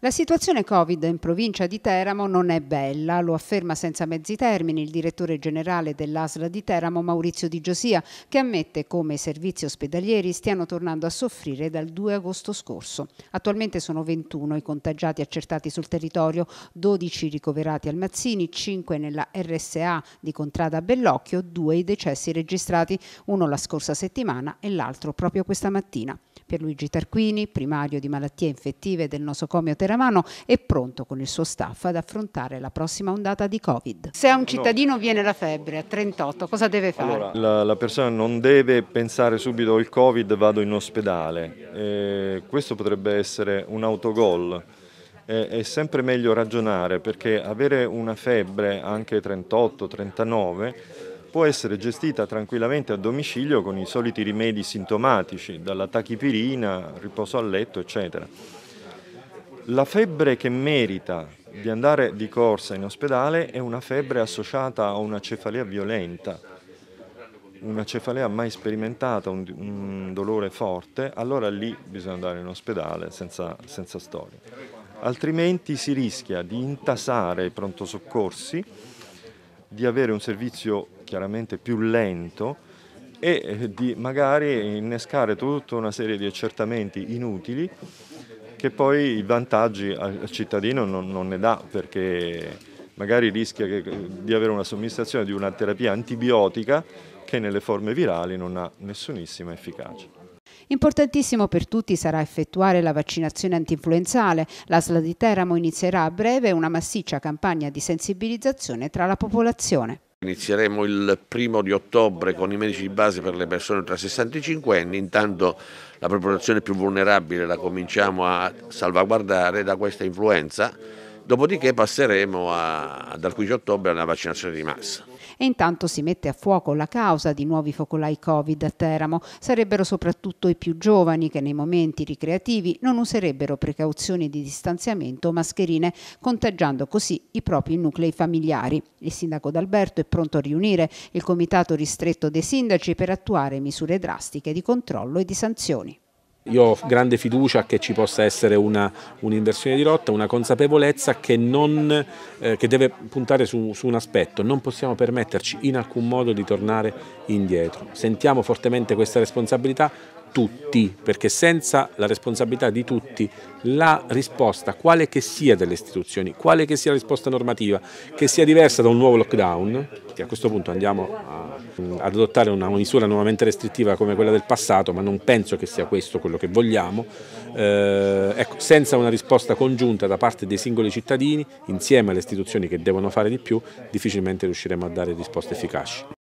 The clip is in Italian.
La situazione Covid in provincia di Teramo non è bella, lo afferma senza mezzi termini il direttore generale dell'ASLA di Teramo Maurizio Di Giosia, che ammette come i servizi ospedalieri stiano tornando a soffrire dal 2 agosto scorso. Attualmente sono 21 i contagiati accertati sul territorio, 12 ricoverati al Mazzini, 5 nella RSA di Contrada Bellocchio, 2 i decessi registrati, uno la scorsa settimana e l'altro proprio questa mattina. Pierluigi Tarquini, primario di malattie infettive del nosocomio Teramano, è pronto con il suo staff ad affrontare la prossima ondata di Covid. Se a un cittadino no. viene la febbre a 38, cosa deve fare? Allora, la, la, persona non deve pensare subito al Covid, vado in ospedale. Eh, questo potrebbe essere un autogol è sempre meglio ragionare perché avere una febbre anche 38-39 può essere gestita tranquillamente a domicilio con i soliti rimedi sintomatici, dalla tachipirina, riposo a letto, eccetera. La febbre che merita di andare di corsa in ospedale è una febbre associata a una cefalea violenta, una cefalea mai sperimentata, un, un dolore forte, allora lì bisogna andare in ospedale senza, senza storia. Altrimenti si rischia di intasare i pronto soccorsi, di avere un servizio chiaramente più lento e eh, di magari innescare tutta una serie di accertamenti inutili che poi i vantaggi al cittadino non, non ne dà perché magari rischia che, eh, di avere una somministrazione di una terapia antibiotica che nelle forme virali non ha nessunissima efficacia. Importantissimo per tutti sarà effettuare la vaccinazione antinfluenzale. L'ASL di Teramo inizierà a breve una massiccia campagna di sensibilizzazione tra la popolazione. Inizieremo il primo di ottobre con i medici di base per le persone tra 65 anni, intanto la popolazione più vulnerabile la cominciamo a salvaguardare da questa influenza Dopodiché passeremo a, dal 15 ottobre alla vaccinazione di massa. E intanto si mette a fuoco la causa di nuovi focolai Covid a Teramo. Sarebbero soprattutto i più giovani che nei momenti ricreativi non userebbero precauzioni di distanziamento o mascherine, contagiando così i propri nuclei familiari. Il sindaco D'Alberto è pronto a riunire il comitato ristretto dei sindaci per attuare misure drastiche di controllo e di sanzioni. Io ho grande fiducia che ci possa essere una, un'inversione di rotta, una consapevolezza che, non, eh, che deve puntare su, su, un aspetto, non possiamo permetterci in alcun modo di tornare indietro. Sentiamo fortemente questa responsabilità tutti, perché senza la responsabilità di tutti la risposta, quale che sia delle istituzioni, quale che sia la risposta normativa, che sia diversa da un nuovo lockdown, a questo punto andiamo a, mm, ad adottare una misura nuovamente restrittiva come quella del passato, ma non penso che sia questo quello che vogliamo, eh, ecco, senza una risposta congiunta da parte dei singoli cittadini, insieme alle istituzioni che devono fare di più, difficilmente riusciremo a dare risposte efficaci.